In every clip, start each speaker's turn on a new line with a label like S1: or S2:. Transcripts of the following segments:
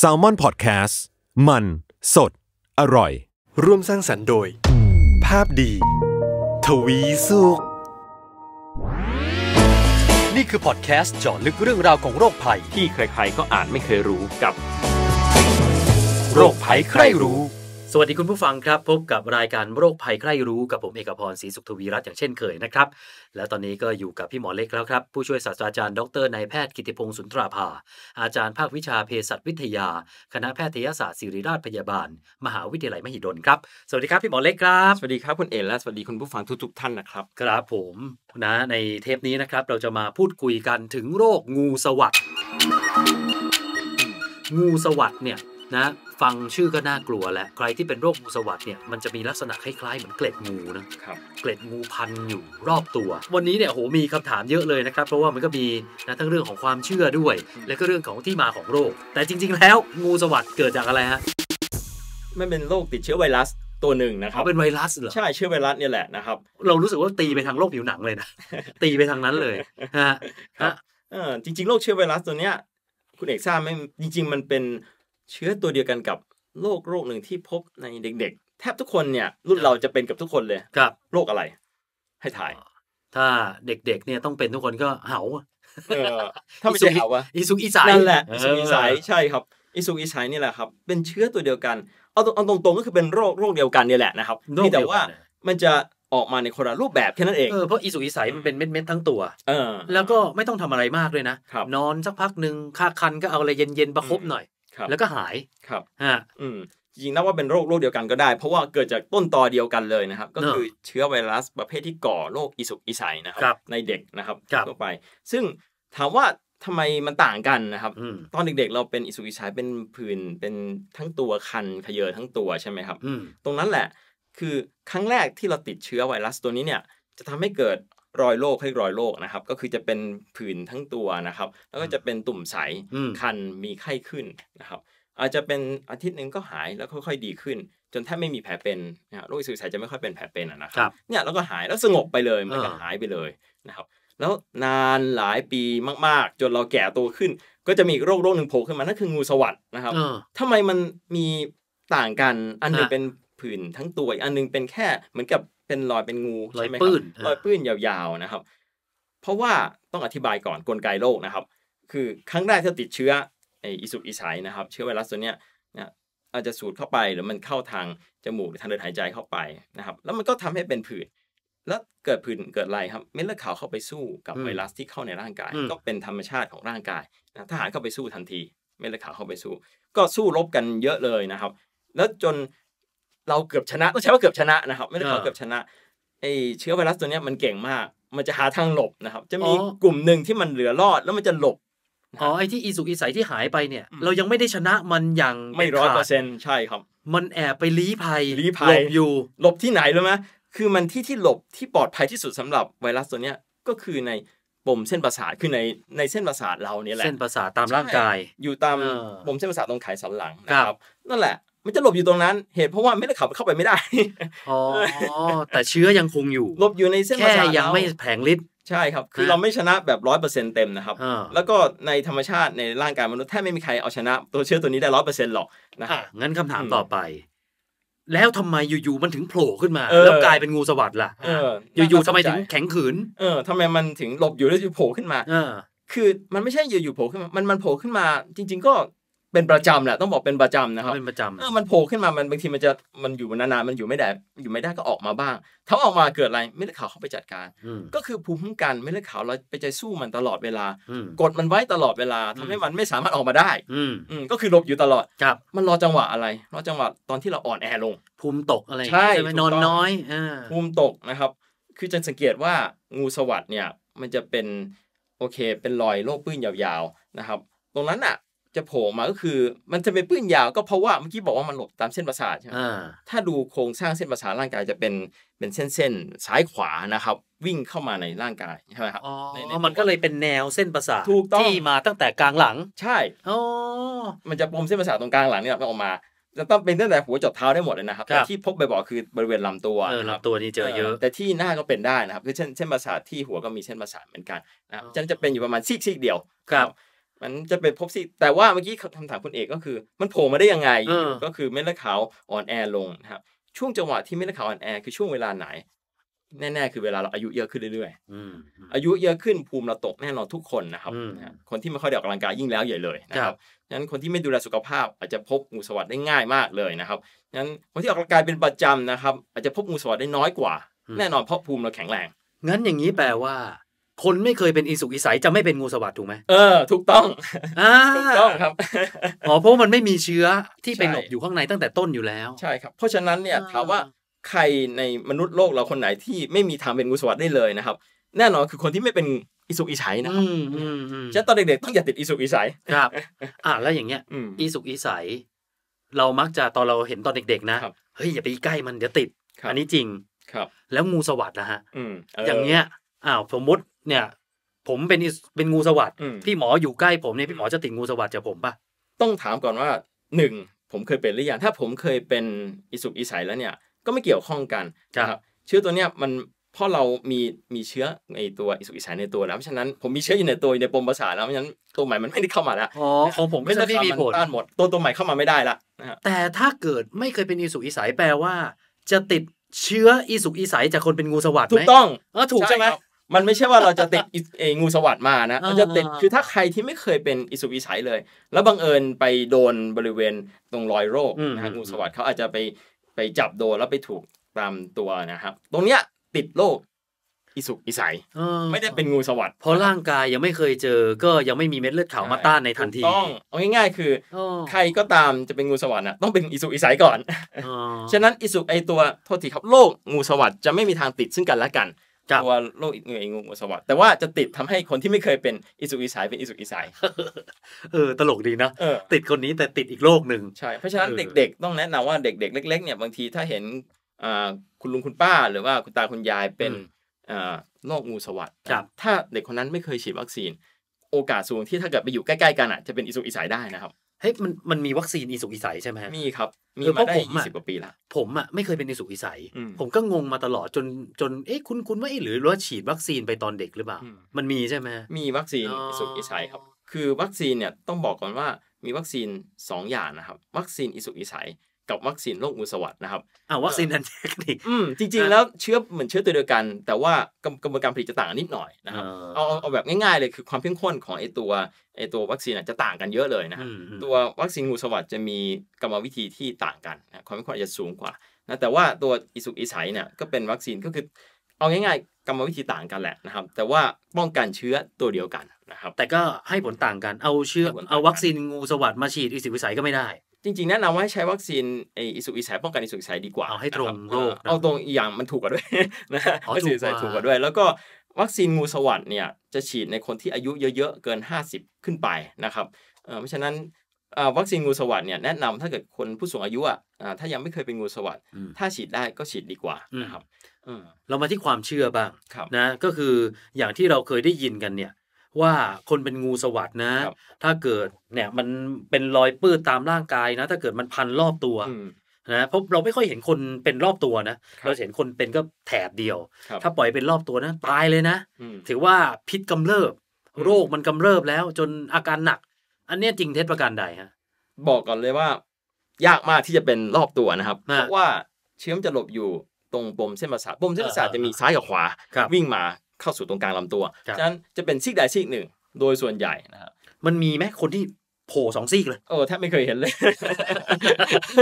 S1: s a l ม o n PODCAST มัน สด อร่อย ร่วมสร้างสรรค์โดย ภาพดี ทวีสุขนี่คือพอดแคสต์เจาะลึกเรื่องราวของโรคภัยที่ใครๆก็อ่านไม่เคยรู้กับ โรคภัยใครรู้สวัสดีคุณผู้ฟังครับ พบกับรายการโรคภัยใกร่รู้กับผม เอกพรศรีสุขทวีรัตอย่างเช่นเคยนะครับ และตอนนี้ก็อยู่กับพี่หมอเล็กแล้วครับ ผู้ช่วยศาสตราจารย์ดรนายแพทย์กิติพงศ์สุนทราภา อาจารย์ภาควิชาเภสัชวิทยา คณะแพทยศาสตร์ศิริราชพยาบาล มหาวิทยาลัยมหิดลครับสวัสดีครับพี่หมอเล็กครับสวัสดีครับคุณเอกและสวัสดีคุณผู้ฟังทุก ๆ ท่านนะครับ ครับผมนะในเทปนี้นะครับ เราจะมาพูดคุยกันถึงโรคงูสวัสดงูสวัสดเนี่ยนะฟังชื่อก็น่ากลัวแหละใครที่เป็นโรคงูสวัสดเนี่ย มันจะมีลักษณะคล้ายๆเหมือนเกล็ดงูนะเกล็ดงูพันอยู่รอบตัว วันนี้เนี่ยโหมีคำถามเยอะเลยนะครับ เพราะว่ามันก็มีนะทั้งเรื่องของความเชื่อด้วย และก็เรื่องของที่มาของโรค แต่จริง ๆ แล้วงูสวัสดเกิดจากอะไรฮะมันเป็นโรคติดเชื้อไวรัสตัวหนึ่งนะครับ เป็นไวรัสเหรอ ใช่เชื้อไวรัสเนี่ยแหละนะครับ เรารู้สึกว่าตีไปทางโรคผิวหนังเลยนะ ตีไปทางนั้นเลยฮะจริงๆโรคเชื้อไวรัสตัวเนี้ย คุณเอกทราบไหมจริงๆมันเป็นเชื้อตัวเดียวกันกับโรคโรคหนึ่งที่พบในเด็กๆแทบทุกคนเนี่ย รุ่นเราจะเป็นกับทุกคนเลยครับ โรคอะไร ให้ถ่าย ถ้าเด็กๆ เนี่ยต้องเป็นทุกคนก็เหาถ้าไม่ใช่เหาอะอิสุกอิสายนั่นแหละอิสุกอิสายใช่ครับอิสุกอิสายนี่แหละครับ เป็นเชื้อตัวเดียวกันเอาตรงๆก็คือเป็นโรคโรคเดียวกันนี่แหละนะครับที่แต่ว่ามันจะออกมาในคนละรูปแบบแค่นั้นเองเออเพราะอิสุอิสายมันเป็นเม็ดๆทั้งตัวเออแล้วก็ไม่ต้องทำอะไรมากเลยนะนอนสักพักหนึ่งค่าคันก็เอาอะไรเย็นๆประคบหน่อยแล้วก็หาย ครับฮะอืม จริงนับว่าเป็นโรคโรคเดียวกันก็ได้ เพราะว่าเกิดจากต้นตอเดียวกันเลยนะครับ ก็คือเชื้อไวรัสประเภทที่ก่อโรคอีสุกอีใสนะครับ ในเด็กนะครับทั่วไป ซึ่งถามว่าทำไมมันต่างกันนะครับ ตอนเด็กๆ เราเป็นอิสุกิชายเป็นผื่นเป็นทั้งตัวคันขยเยอทั้งตัวใช่ไหมครับ ตรงนั้นแหละคือครั้งแรกที่เราติดเชื้อไวรัสตัวนี้เนี่ยจะทำให้เกิดรอยโรคให้รอยโรคนะครับก็คือจะเป็นผื่นทั้งตัวนะครับ แล้วก็จะเป็นตุ่มใสคันมีไข้ขึ้นนะครับ อาจจะเป็นอาทิตย์หนึ่งก็หายแล้วค่อยๆดีขึ้น จนแทบไม่มีแผลเป็นนะโรคสึมใสจะไม่ค่อยเป็นแผลเป็นนะครับ เนี่ยแล้วก็หายแล้วสงบไปเลยมันก็หายไปเลยนะครับแล้วนานหลายปีมากๆ จนเราแก่ตัวขึ้น ก็จะมีโรคโรคหนึ่งโผล่ขึ้นมานั่นคืองูสวัสด์นะครับ ทำไมมันมีต่างกันอันนึงเป็นผื่นทั้งตัวออันนึงเป็นแค่เหมือนกับเป็นรอยเป็นงูรอยปื้นรอยปื้นยาวๆนะครับ เพราะว่าต้องอธิบายก่อนกลไกโรคนะครับ คือครั้งแรกถ้าติดเชื้ออิสุกอิสัยนะครับ เชื้อไวรัสตัวเนี้ยนะอาจจะสูดเข้าไปหรือมันเข้าทางจมูกหรือทางเดินหายใจเข้าไปนะครับ แล้วมันก็ทำให้เป็นผื่นแล้วเกิดผื่นเกิดอะไรครับเม็ดเลือดขาวเข้าไปสู้กับไวรัสที่เข้าในร่างกายก็เป็นธรรมชาติของร่างกายนะทหารเข้าไปสู้ทันที เม็ดเลือดขาวเข้าไปสู้ ก็สู้รบกันเยอะเลยนะครับ แล้วจนเราเกือบชนะต้องใช้ว่าเกือบชนะนะครับไม่ได้เขาเกือบชนะไอเชื้อไวรัสตัวนี้มันเก่งมาก มันจะหาทางหลบนะครับจะมีกลุ่มหนึ่งที่มันเหลือรอดแล้วมันจะหลบอ๋อไอที่อีสุกอีใสที่หายไปเนี่ย เรายังไม่ได้ชนะมันอย่างไม่ร้อยเปอร์เซ็นต์ใช่ครับ มันแอบไปลี้ภัยลี้ภัยหลบอยู่หลบที่ไหนรู้ไหมคือมันที่ที่หลบที่ปลอดภัยที่สุดสำหรับไวรัสตัวเนี้ยก็คือในปมเส้นประสาทคือในในเส้นประสาทเราเนี่ยแหละเส้นประสาทตามร่างกาย อยู่ตามปมเส้นประสาทตรงไขสันหลังนะครับนั่นแหละมันจะหลบอยู่ตรงนั้น เหตุเพราะว่าไม่ได้ขับเข้าไปไม่ได้ อ๋อ แต่เชื้อยังคงอยู่หลบอยู่ในเส้นประสาทยังไม่แผงฤทธิ์ใช่ครับ คือเราไม่ชนะแบบร้อยเปอร์เซ็นต์เต็มนะครับ แล้วก็ในธรรมชาติในร่างกายมนุษย์แทบไม่มีใครเอาชนะ ตัวเชื้อตัวนี้ได้ร้อยเปอร์เซ็นต์หรอกนะ งั้นคำถามต่อไป แล้วทำไมอยู่ๆมันถึงโผล่ขึ้นมาแล้วกลายเป็นงูสวัสด์ล่ะอยู่ๆทำไมถึงแข็งขืน เออทำไมมันถึงหลบอยู่แล้วจะโผล่ขึ้นมาคือมันไม่ใช่อยู่ๆโผล่ขึ้นมา มันมันโผล่ขึ้นมา จริง ๆก็เป็นประจำแหละต้องบอกเป็นประจำนะครับเป็นประจำเออมันโผล่ขึ้นมามันบางทีมันจะมันอยู่นานๆมันอยู่ไม่ได้อยู่ไม่ได้ก็ออกมาบ้าง ถ้าออกมาเกิดอะไรไมไดเลือขาวเข้าไปจัดการก็คือภูมิคุ้มกันไมไดเลือขาวเราไปใจสู้มันตลอดเวลากดมันไว้ตลอดเวลา ทำให้มันไม่สามารถออกมาได้ อืก็คือหลบอยู่ตลอดครับมันรอจังหวะอะไรรอจังหวะตอนที่เราอ่อนแอลง ภูมิตกอะไรใช่ไนอนน้อยภูมิตกนะครับ คือจะสังเกตว่างูสวัสด์เนี่ย มันจะเป็นโอเค เป็นรอยโรคปื้นยาวๆนะครับ ตรงนั้นอ่ะจะโผล่มาก็คือมันจะเป็นปื้นยาวก็เพราะว่าเมื่อกี้บอกว่ามันหลบตามเส้นประสาทใช่ไหมถ้าดูโครงสร้างเส้นประสาทร่างกายจะเป็นเป็นเส้นเส้นซ้ายขวานะครับวิ่งเข้ามาในร่างกายใช่ไหมครับอ๋อมันก็เลยเป็นแนวเส้นประสาทถูกต้องที่มาตั้งแต่กลางหลังใช่อ๋อมันจะปมเส้นประสาทตรงกลางหลังนี่ยมันออกมา จะต้องเป็นตั้งแต่หัวจดเท้าได้หมดเลยนะครับแต่ที่พบบ่อยๆคือบริเวณลำตัวลำตัวนี่เจอเยอะ แต่ที่หน้าก็เป็นได้นะครับคือเช่นเส้นประสาทที่หัวก็มีเส้นประสาทเหมือนกันนะครับนจะเป็นอยู่ประมาณซีกๆีเดียวครับมันจะเป็นพบสิ แต่ว่าเมื่อกี้คำถามคุณเอกก็คือ มันโผล่มาได้ยังไง ก็คือเม็ดเลือดขาวอ่อนแอลงนะครับช่วงจังหวะที่เม็ดเลือดขาวอ่อนแอคือช่วงเวลาไหน แน่ๆ คือเวลาเราอายุเยอะขึ้นเรื่อยๆอายุเยอะขึ้นภูมิเราตกแน่นอนทุกคนนะครับ คนที่ไม่ค่อยเดีออกกำลังกายยิ่งแล้วใหญ่เลยนะครับงั้นคนที่ไม่ดูแลสุขภาพ อาจจะพบอูสวัสดได้ง่ายมากเลยนะครับงั้นคนที่ออกกำลังกายเป็นประจำนะครับ อาจจะพบอูสวัสดได้น้อยกว่าแน่นอนเพราะภูมิเราแข็งแรง งั้นอย่างนี้แปลว่าคนไม่เคยเป็นอีสุกอีใสจะไม่เป็นงูสวัสดถูกไหมเออ ถูกต้องถูกต้องครับอ๋อเพราะมันไม่มีเชื้อที่เป็นหลบอยู่ข้างในตั้งแต่ต้นอยู่แล้ว ใช่ครับ เพราะฉะนั้นเนี่ยถามว่าใครในมนุษย์โลกเราคนไหนที่ไม่มีทางเป็นงูสวัสดได้เลยนะครับ แน่นอนคือคนที่ไม่เป็นอิสุกอิสัยนะครับฉะนั้นตอนเด็กๆต้องอย่าติดอิสุกอิสัยครับ อ่าแล้วอย่างเงี้ยอิสุกอิสัยเรามักจะตอนเราเห็นตอนเด็กๆนะ เฮ้ยอย่าไปใกล้มันเดี๋ยวติด อันนี้จริง ครับ แล้วงูสวัสดนะฮะอย่างเงี้ยอ้าวสมมติเนี่ยผมเป็นเป็นงูสวัสด์พี่หมออยู่ใกล้ผมเนี่ยพี่หมอจะติดงูสวัสด์จากผมปะต้องถามก่อนว่าหนึ่งผมเคยเป็นหรือยังถ้าผมเคยเป็นอิสุกอิสัยแล้วเนี่ยก็ไม่เกี่ยวข้องกันครับเชื้อตัวเนี้ยมันเพราะเรามีมีเชื้อในตัวอิสุกอิสัยในตัวแล้วเพราะฉะนั้นผมมีเชื้ออยู่ในตัวในปมประสาทแล้วเพราะฉะนั้นตัวใหม่มันไม่ได้เข้ามาแล้วอ๋อของผมไม่ใช่ไม่มีผลต้านหมดตัวตัวใหม่เข้ามาไม่ได้ละแต่ถ้าเกิดไม่เคยเป็นอิสุกอิสัยแปลว่า จะติดเชื้ออิสุกอิสัยจากคนเป็นงูสวัสด์ไหมถูกต้องเออถูกใช่ไหมมันไม่ใช่ว่าเราจะติดเองูสวัสดมานะเราจะติดคือถ้าใครที่ไม่เคยเป็นอิสุวิสัยเลย แล้วบังเอิญไปโดนบริเวณตรงรอยโรคนะฮะงูสวัสดเขาอาจจะไปไปจับโดนแล้วไปถูกตามตัวนะครับ ตรงเนี้ยติดโรคอิสุอิสัยไม่ได้เป็นงูสวัสด์เพราะร่างกายยังไม่เคยเจอก็ยังไม่มีเม็ดเลือดขาวมาต้านในทันที ต้อง เอาง่ายๆคือใครก็ตามจะเป็นงูสวัสด์อ่ะต้องเป็นอิสุอิสัยก่อนฉะนั้นอิสุไอตัวโทษทีครับโรคงูสวัสด์จะไม่มีทางติดซึ่งกันและกันตัวโรคเหนื่อยงงสวัสดแต่ว่าจะติดทำให้คนที่ไม่เคยเป็นอิสุกอิสายเป็นอิสุกอิสายเออตลกดีนะ ติดคนนี้แต่ติดอีกโรคหนึ่งใช่เพราะฉะนั้นเด็กๆ ต้องแนะนำว่าเด็กๆ เล็กๆเนี่ยบางทีถ้าเห็นคุณลุงคุณป้าหรือว่าคุณตาคุณยายเป็นโรคงูสวัสดถ้าเด็กคนนั้นไม่เคยฉีดวัคซีน โอกาสสูงที่ถ้าเกิดไปอยู่ใกล้ๆกันอ่ะจะเป็นอิสุกอิสายได้นะครับเฮ้ยมันมันมีวัคซีนอีสุกอิใส ใช่ไหมมีครับ มีมาได้ยี่สิบกว่าปีละผมอ่ะไม่เคยเป็นอีสุกอิใส ผมก็งงมาตลอดจนจนเอ๊ะคุณคุณว่าไอ้หรือว่าฉีดวัคซีนไปตอนเด็กหรือเปล่า มันมีใช่ไหมมีวัคซีนอีสุกอิใสครับ คือวัคซีนเนี่ย ต้องบอกก่อนว่ามีวัคซีน 2 อย่างนะครับ วัคซีนอีสุกอิใสกับวัคซีนโรคอุสวัดนะครับ อ่าวัคซีนนันเทคนิคอืมจริงๆ แล้วเชื้อเหมือนเชื้อตัวเดียวกัน แต่ว่ากระบวนการผลิตจะต่างนิดหน่อยนะครับ เอาเอาแบบง่ายๆเลยคือความเข้มข้นของไอตัวไอตัววัคซีนจะต่างกันเยอะเลยนะตัววัคซีนงูสวัดจะมีกรรมวิธีที่ต่างกันความเข้มข้นจะสูงกว่านะแต่ว่าตัวอิสุกอิสัยเนี่ยก็เป็นวัคซีนก็คือเอาง่าย ๆกรรมวิธีต่างกันแหละนะครับ แต่ว่าป้องกันเชื้อตัวเดียวกันนะครับแต่ก็ให้ผลต่างกันเอาเชื้อเอาวัคซีนงูสวัดมาฉีดอิสิวิสัยก็ไม่ได้จริงๆแนะนำว่าใช้วัคซีนไออิสุอิสายป้องกันอิสุอิสายดีกว่าเอาให้ตรงโรคเอาตรงอย่างมันถูกกว่าด้วยนะฮะวัคซีนสายถูกกว่าด้วย แล้วก็วัคซีนงูสวัสด์เนี่ยจะฉีดในคนที่อายุเยอะ ๆเกิน 50 ขึ้นไปนะครับเพราะฉะนั้นวัคซีนงูสวัสด์เนี่ยแนะนำถ้าเกิดคนผู้สูงอายุอ่ะถ้ายังไม่เคยเป็นงูสวัสด์ถ้าฉีดได้ก็ฉีดดีกว่านะครับเรามาที่ความเชื่อบ้างนะก็คืออย่างที่เราเคยได้ยินกันเนี่ยว่าคนเป็นงูสวัสดนะ ถ้าเกิดเนี่ยมันเป็นรอยปื้ดตามร่างกายนะ ถ้าเกิดมันพันรอบตัวนะเพราะเราไม่ค่อยเห็นคนเป็นรอบตัวนะเราเห็นคนเป็นก็แถบเดียว ถ้าปล่อยเป็นรอบตัวนะตายเลยนะถือว่าพิษกำเริบ โรคมันกำเริบแล้ว จนอาการหนัก อันนี้จริงเท็จประการใดฮะ บอกก่อนเลยว่ายากมากที่จะเป็นรอบตัวนะครับเพราะว่าเชื้อมจะหลบอยู่ตรงปมเส้นประสาทปมเส้นประสาทจะมีซ้ายกับขวา วิ่งมาเข้าสู่ตรงกลางลำตัวฉะนั้นจะเป็นซีก ใดซีกหนึ่ง โดยส่วนใหญ่นะครับ มันมีไหมคนที่โผล่สองซีกเลยเออแทบไม่เคยเห็นเลย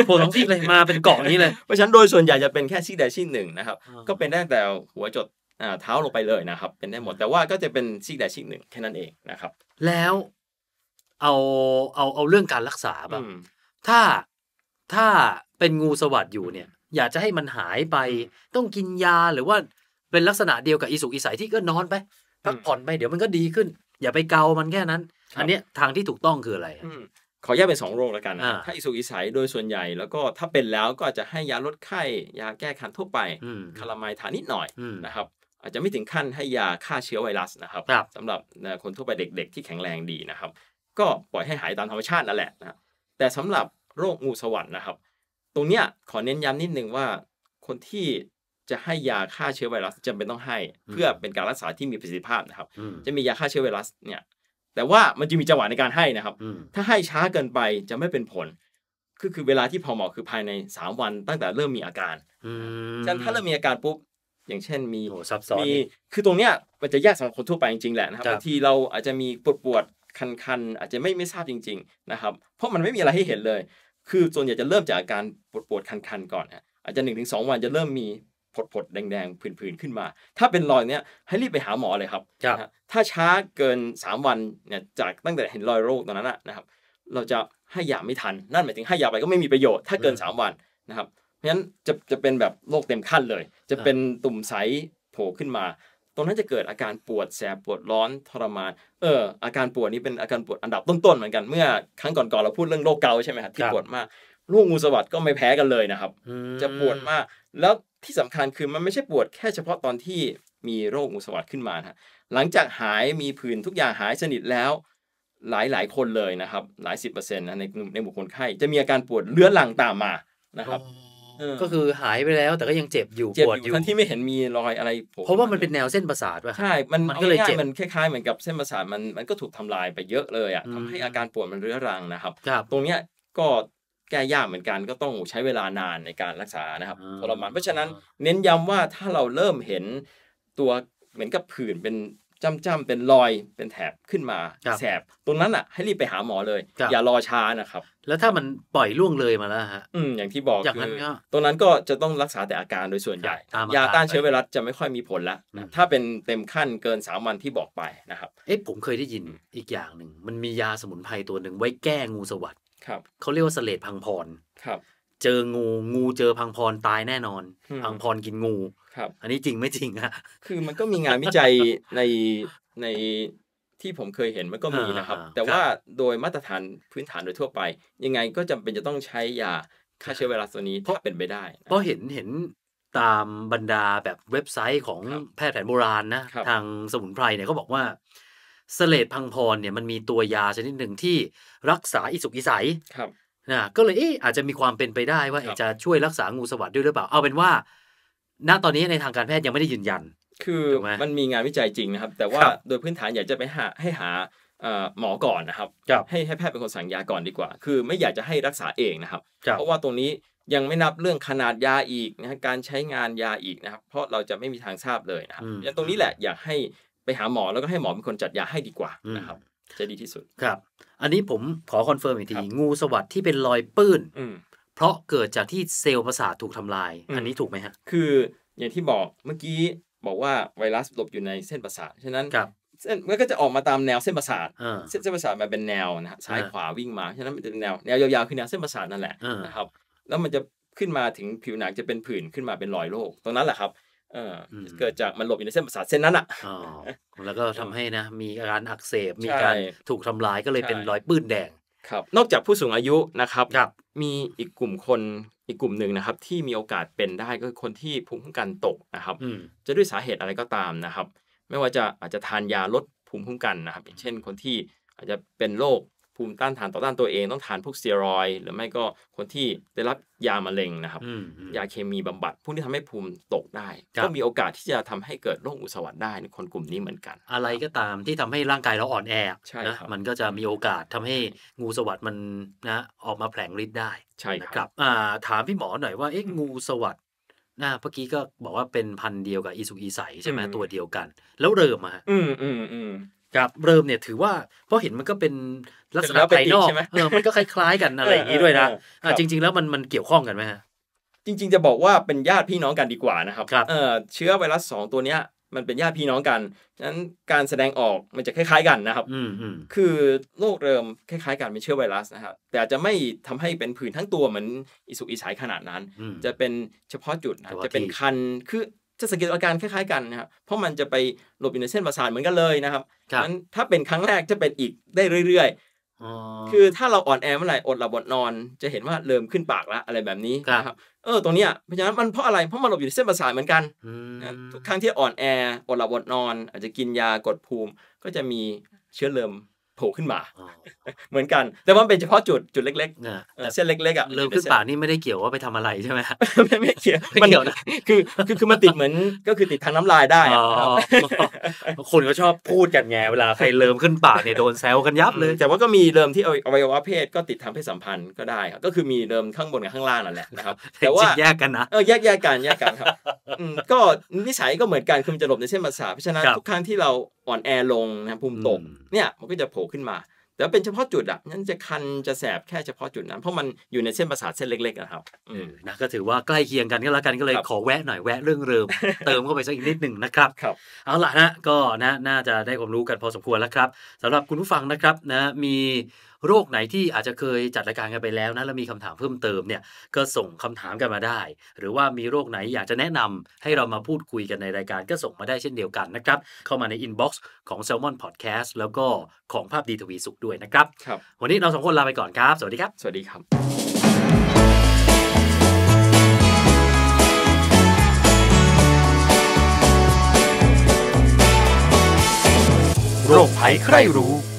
S1: โผล่สองซีกเลยมาเป็นเกาะนี้เลย เพราะฉะนั้นโดยส่วนใหญ่จะเป็นแค่ซีก ใดซีกหนึ่งนะครับก็เป็นได้แต่หัวจดเท้าลงไปเลยนะครับ เป็นได้หมดแต่ว่าก็จะเป็นซีกใดซีกหนึ่งแค่นั้นเองนะครับ แล้วเอาเอาเอาเรื่องการรักษาแบบถ้าถ้าเป็นงูสวัสดอยู่เนี่ย อยากจะให้มันหายไปต้องกินยาหรือว่าเป็นลักษณะเดียวกับอิสุกอสัยที่ก็นอนไปพักผ่อนไปเดี๋ยวมันก็ดีขึ้น อย่าไปเกามันแค่นั้นอันนี้ทางที่ถูกต้องคืออะไรขอแยกเป็นสองโรคแล้วกันนะถ้าอิสุกอิสัยโดยส่วนใหญ่ แล้วก็ถ้าเป็นแล้วก็อาจจะให้ยาลดไข้ ยาแก้คันทั่วไปคาราไมทานิดหน่อยนะครับ อาจจะไม่ถึงขั้นให้ยาฆ่าเชื้อไวรัสนะครับสำหรับคนทั่วไปเด็ก ๆ ที่แข็งแรงดีนะครับ ก็ปล่อยให้หายตามธรรมชาตินั่นแหละนะแต่สำหรับโรคงูสวัสดนะครับ ตรงเนี้ยขอเน้นย้ำนิดนึงว่าคนที่จะให้ยาฆ่าเชื้อไวรัสจำเป็นต้องให้ เพื่อเป็นการรักษาที่มีประสิทธิภาพนะครับ จะมียาฆ่าเชื้อไวรัสเนี่ยแต่ว่ามันจะมีจังหวะในการให้นะครับ ถ้าให้ช้าเกินไปจะไม่เป็นผลือคือเวลาที่พอเหมาะคือภายใน 3 วัน ตั้งแต่เริ่มมีอาการฉะนั้นถ้าเริ่มมีอาการปุ๊บอย่างเช่น มีซับซ้อนมีคือตรงเนี้ยมันจะยากสำหรับคนทั่วไปจริงๆแหละนะครับบางทีเราอาจจะมีปวดปวดคันๆอาจจะไม่ไม่ทราบจริง ๆนะครับ เพราะมันไม่มีอะไรให้เห็นเลย คือส่วนใหญ่จะเริ่มจากอาการปวดปวดคันๆก่อนนะอาจจะหนึ่งถึงสองวันจะเริ่มมีผดๆแดงๆผื่นๆขึ้นมา ถ้าเป็นรอยเนี้ยให้รีบไปหาหมอเลยครับครับถ้าช้าเกิน 3 วันเนี่ยจากตั้งแต่เห็นรอยโรคตอนนั้นนะครับ เราจะให้ยาไม่ทันนั่นหมายถึงให้ยาไปก็ไม่มีประโยชน์ถ้าเกิน 3 วันนะครับเพราะฉะนั้นจะจะเป็นแบบโรคเต็มขั้นเลย จะเป็นตุ่มใสโผล่ขึ้นมา ตรงนั้นจะเกิดอาการปวดแสบปวดร้อนทรมานเอออาการปวดนี้เป็นอาการปวดอันดับต้นๆเหมือนกันเมื่อครั้งก่อนๆเราพูดเรื่องโรคเกาใช่ไหมครับที่ปวดมากโรคงูสวัสด์ก็ไม่แพ้กันเลยนะครับ จะปวดมากแล้วที่สำคัญคือมันไม่ใช่ปวดแค่เฉพาะตอนที่มีโรคอุสวัตขึ้นมาฮะหลังจากหายมีผื่นทุกอย่างหายสนิทแล้วหลายหลายคนเลยนะครับ หลายสิบเปอร์เซ็นต์นะในในบุคคลไข้จะมีอาการปวดเลื้อรังตามมานะครับก็คือหายไปแล้วแต่ก็ยังเจ็บอยู่เจ็บอยู่ทั้งที่ไม่เห็นมีรอยอะไรผมเพราะว่ามันเป็นแนวเส้นประสาทว่ะใช่มันก็เลยเจ็บมันคล้ายๆเหมือนกับเส้นประสาทมันมันก็ถูกทำลายไปเยอะเลยอ่ะทำให้อาการปวดมันเรื้อรังนะครับตรงเนี้ยก็แก้ยากเหมือนกันก็ต้องใช้เวลานานในการรักษานะครับทรมานเพราะฉะนั้นเน้นย้ำว่าถ้าเราเริ่มเห็นตัวเหมือนกับผื่นเป็นจ้ำ ๆ เป็นรอยเป็นแถบขึ้นมาแสบตรงนั้นอ่ะให้รีบไปหาหมอเลย อย่ารอช้านะครับแล้วถ้ามันปล่อยล่วงเลยมาแล้วฮะอืมอย่างที่บอกคือตรงนั้นก็จะต้องรักษาแต่อาการโดยส่วนใหญ่ ยาต้านเชื้อไวรัสจะไม่ค่อยมีผลละถ้าเป็นเต็มขั้นเกินสามวันที่บอกไปนะครับ เอ๊ะผมเคยได้ยินอีกอย่างหนึ่งมันมียาสมุนไพรตัวหนึ่งไว้แก้งูสวัสดครับเขาเรียกว่าสเลดพังพรครับเจองูงูเจอพังพรตายแน่นอน พังพรกินงูครับ อันนี้จริงไม่จริงอะคือมันก็มีงานวิจัยในในที่ผมเคยเห็นมันก็มีนะครับ แต่ว่าโดยมาตรฐานพื้นฐานโดยทั่วไป ยังไงก็จำเป็นจะต้องใช้ยาฆ่าเชื้อไวรัสตัวนี้เพราะเป็นไปได้ เพราะเห็นเห็นตามบรรดาแบบเว็บไซต์ของแพทย์แผนโบราณนะทางสมุนไพรเนี่ยเขาบอกว่าสเลดพังพรเนี่ยมันมีตัวยาชนิดหนึ่งที่รักษาอิสุกอิสัยนะก็เลยเอ๊ะอาจจะมีความเป็นไปได้ว่าจะช่วยรักษางูสวัสด์ด้วยหรือเปล่าเอาเป็นว่าณตอนนี้ในทางการแพทย์ยังไม่ได้ยืนยันคือมันมีงานวิจัยจริงนะครับ แต่ว่าโดยพื้นฐานอยากจะไปหาให้หาหมอก่อนนะครับให้ให้แพทย์เป็นคนสั่งยาก่อนดีกว่า คือ ไม่อยากจะให้รักษาเองนะครับเพราะว่าตรงนี้ยังไม่นับเรื่องขนาดยาอีกนะการใช้งานยาอีกนะครับ เพราะเราจะไม่มีทางทราบเลยนะครับตรงนี้แหละอยากให้ไปหาหมอแล้วก็ให้หมอเป็นคนจัดยาให้ดีกว่านะครับจะดีที่สุดครับ อันนี้ผมขอคอนเฟิร์มอีกทีงูสวัสดที่เป็นรอยปื้นเพราะเกิดจากที่เซลล์ประสาทถูกทำลาย อันนี้ถูกไหมฮะคืออย่างที่บอกเมื่อกี้บอกว่าไวรัสหลบอยู่ในเส้นประสาทฉะนั้นเส้นมันก็จะออกมาตามแนวเส้นประสาทเส้นเส้นประสาทมันเป็นแนวนะฮะซ้ายขวาวิ่งมาฉะนั้นมันจะแนวแนวยาวๆคือแนวเส้นประสาทนั่นแหละนะครับ แล้วมันจะขึ้นมาถึงผิวหนังจะเป็นผื่นขึ้นมาเป็นรอยโรคตรงนั้นแหละครับเกิดจากมันหลบอยู่ในเส้นประสาทเส้นนั้นอ่ะแล้วก็ทำให้นะมีอาการอักเสบ มีการถูกทำลายก็เลยเป็นรอยปื้นแดงครับ นอกจากผู้สูงอายุนะครับ มีอีกกลุ่มคนอีกกลุ่มหนึ่งนะครับที่มีโอกาสเป็นได้ก็คือคนที่ภูมิคุ้มกันตกนะครับ จะด้วยสาเหตุอะไรก็ตามนะครับ ไม่ว่าจะอาจจะทานยาลดภูมิคุ้มกันนะครับ เช่นคนที่อาจจะเป็นโรคภูมิต้านทานต่อต้านตัวเองต้องทานพวกเซียรอยหรือไม่ก็คนที่ได้รับยามะเร็งนะครับยาเคมีบำบัดพวกนี้ทำให้ภูมิตกได้ก็มีโอกาสที่จะทำให้เกิดโรคอุสวค์ได้ในคนกลุ่มนี้เหมือนกัน อะไรก็ตามที่ทำให้ร่างกายเราอ่อนแอนะมันก็จะมีโอกาสทำให้งูสวัสดมันนะออกมาแผลงฤทธิ์ได้ใช่ครับถามพี่หมอหน่อยว่าเอ๊ะงูสวัสด์นะเมื่อกี้ก็บอกว่าเป็นพันเดียวกับอีสุอีใสใช่ไหมตัวเดียวกัน แล้วเริ่มอะอืมอืมอืมครับเริ่มเนี่ยถือว่าเพราะเห็นมันก็เป็นลักษณะภายนอกเออมันก็คล้าย ๆกันอะไรอย่างนี้ด้วยนะจริงๆแล้วมันมันเกี่ยวข้องกันไหมฮะจริง ๆ จะบอกว่าเป็นญาติพี่น้องกันดีกว่านะครับเออเชื้อไวรัสสองตัวเนี้ย มันเป็นญาติพี่น้องกัน ฉะนั้นการแสดงออกมันจะคล้าย ๆ กันนะครับคือโรคเริมคล้ายๆ กันเป็นเชื้อไวรัสนะครับแต่อาจจะไม่ทำให้เป็นผื่นทั้งตัวเหมือนอิสุกอิสายขนาดนั้นจะเป็นเฉพาะจุดนะจะเป็นคันคือจะสังเกตอาการคล้ายๆกันนะครับ เพราะมันจะไปหลบอยู่ในเส้นประสาทเหมือนกันเลยนะครับนั้นถ้าเป็นครั้งแรกจะเป็นอีกได้เรื่อยๆคือถ้าเราอ่อนแอเมื่อไหร่อดหลับอดนอนจะเห็นว่าเริ่มขึ้นปากละอะไรแบบนี้ครับ เออตรงเนี้ยเพราะฉะนั้นมันเพราะอะไร เพราะมันหลบอยู่ในเส้นประสาทเหมือนกันทุกครั้งที่อ่อนแออดหลับอดนอนอาจจะกินยากดภูมิก็จะมีเชื้อเริมผล่ขึ้นมาเหมือนกันแต่ว่าเป็นเฉพาะจุดจุดเล็กๆเส้นเล็กๆอ่ะเริ่มขึ้นป่านี่ไม่ได้เกี่ยวว่าไปทำอะไรใช่ไหมไม่ไม่เกี่ยวมันเกี่ยวนะคือคือคือมันติดเหมือนก็คือติดทางน้ำลายได้คนก็ชอบพูดกันไงเวลาใครเริ่มขึ้นป่าเนี่ยโดนแซวกันยับเลยแต่ว่าก็มีเริ่มที่อวัยวะเพศก็ติดทางเพศสัมพันธ์ก็ได้ครับก็คือมีเริ่มข้างบนกับข้างล่างนั่นแหละนะครับแต่ว่าแยกกันนะเออแยกแยกกันแยกกันครับก็นิสัยก็เหมือนกันคือมันจะหลบในเส้นประสาทเพราะฉะนั้นทุกครั้งที่เราอ่อนแอลงนะภูมิตกเนี่ยมันก็จะโผล่ขึ้นมา แต่เป็นเฉพาะจุดอ่ะนั้นจะคันจะแสบแค่เฉพาะจุดนั้นเพราะมันอยู่ในเส้นประสาทเส้นเล็กๆนะครับนะก็ถือว่าใกล้เคียงกันก็แล้วกันก็เลยขอแวะหน่อยแวะเรื่องเริมเติมเข้าไปสักอีกนิดหนึ่งนะครับครับเอาล่ะนะก็นะน่าจะได้ความรู้กันพอสมควรแล้วครับ สำหรับคุณผู้ฟังนะครับนะมีโรคไหนที่อาจจะเคยจัดรายการกันไปแล้วนะแล้วมีคำถามเพิ่มเติมเนี่ยก็ส่งคำถามกันมาได้ หรือว่ามีโรคไหนอยากจะแนะนำ ให้เรามาพูดคุยกันในรายการก็ส่งมาได้เช่นเดียวกันนะครับ เข้ามาในอินบ็อกซ์ของ s ซ l m o n Podcast แล้วก็ของภาพดีทวีสุขด้วยนะครับครับวันนี้เราสองคนลาไปก่อนครับ สวัสดีครับ สวัสดีครับ โรคภัยใครรู้